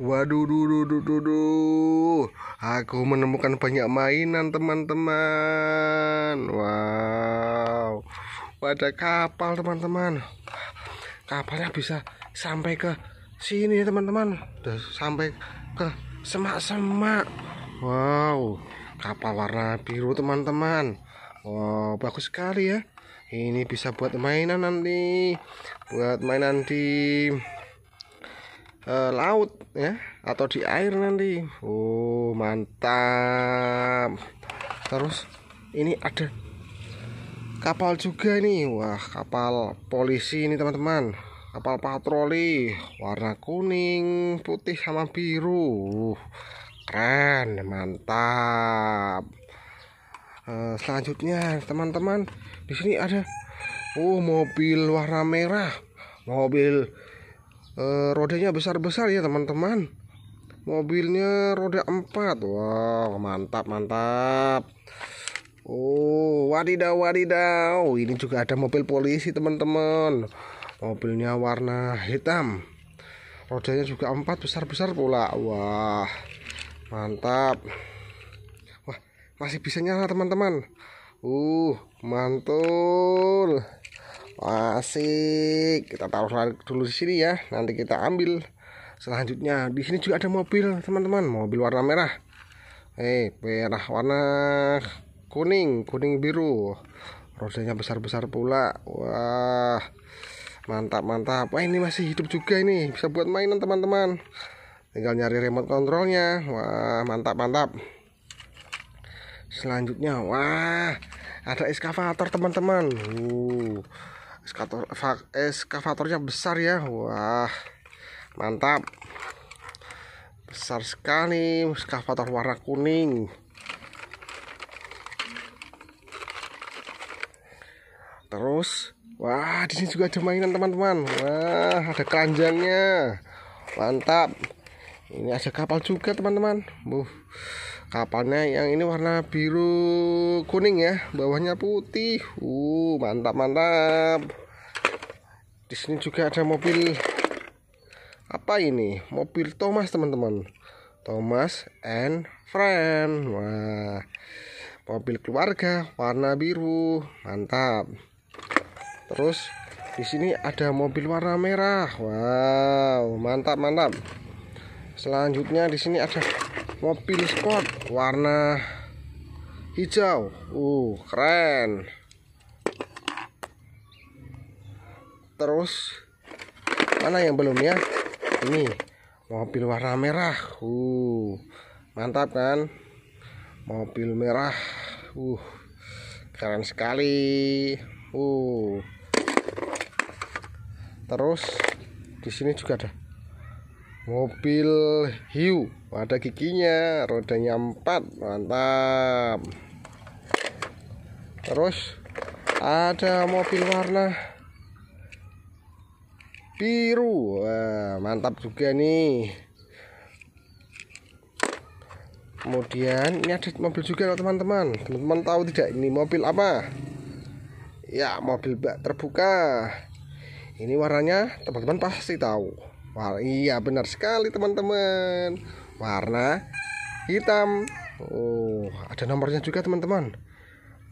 Waduh, duh, duh, duh, duh, aku menemukan banyak mainan teman-teman. Wow, pada kapal teman-teman. Kapalnya bisa sampai ke sini ya teman-teman. Sampai ke semak-semak. Wow, kapal warna biru teman-teman. Wow, bagus sekali ya. Ini bisa buat mainan nanti, buat mainan di eh, laut ya atau di air nanti oh mantap terus ini ada kapal juga nih wah kapal polisi ini teman-teman kapal patroli warna kuning putih sama biru uh, keren mantap eh, selanjutnya teman-teman di sini ada Oh, mobil warna merah, mobil e, rodanya besar-besar ya teman-teman mobilnya roda 4 wow mantap mantap Oh wadidaw wadidaw ini juga ada mobil polisi teman-teman mobilnya warna hitam rodanya juga empat besar-besar pula wah mantap wah masih bisa nyala teman-teman uh mantul asik kita taruh dulu di sini ya nanti kita ambil selanjutnya di sini juga ada mobil teman-teman mobil warna merah eh merah warna kuning kuning biru rodanya besar-besar pula wah mantap mantap wah ini masih hidup juga ini bisa buat mainan teman-teman tinggal nyari remote kontrolnya wah mantap mantap selanjutnya wah ada eskavator teman-teman uh Eskator, eskavatornya besar ya wah mantap besar sekali eskavator warna kuning terus wah di sini juga ada mainan teman-teman wah ada keranjangnya mantap ini ada kapal juga teman-teman buh -teman kapannya yang ini warna biru kuning ya bawahnya putih uh mantap mantap di sini juga ada mobil apa ini mobil Thomas teman-teman Thomas and friend wah mobil keluarga warna biru mantap terus di sini ada mobil warna merah wow mantap mantap selanjutnya di sini ada mobil sport warna hijau uh keren terus mana yang belum ya ini mobil warna merah uh mantap kan mobil merah uh keren sekali uh terus di sini juga ada mobil hiu ada giginya rodanya empat mantap terus ada mobil warna biru Wah, mantap juga nih kemudian ini ada mobil juga teman-teman teman-teman tahu tidak ini mobil apa ya mobil bak terbuka ini warnanya teman-teman pasti tahu War iya benar sekali teman-teman. Warna hitam. Oh, ada nomornya juga teman-teman.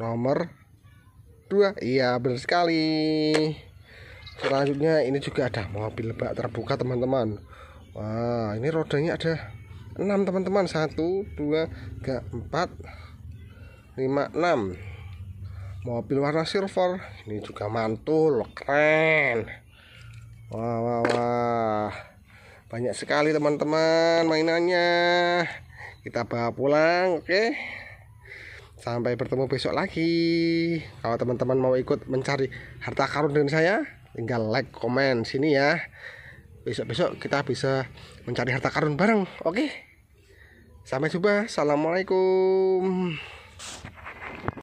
Nomor dua. Iya, benar sekali. Selanjutnya ini juga ada mobil bak terbuka teman-teman. Wah, ini rodanya ada enam teman-teman. Satu dua 3 4 5 6 mobil warna silver ini juga mantul keren wah wah wah banyak sekali teman-teman mainannya kita bawa pulang oke okay? sampai bertemu besok lagi kalau teman-teman mau ikut mencari harta karun dengan saya tinggal like komen sini ya besok-besok kita bisa mencari harta karun bareng oke okay? sampai jumpa assalamualaikum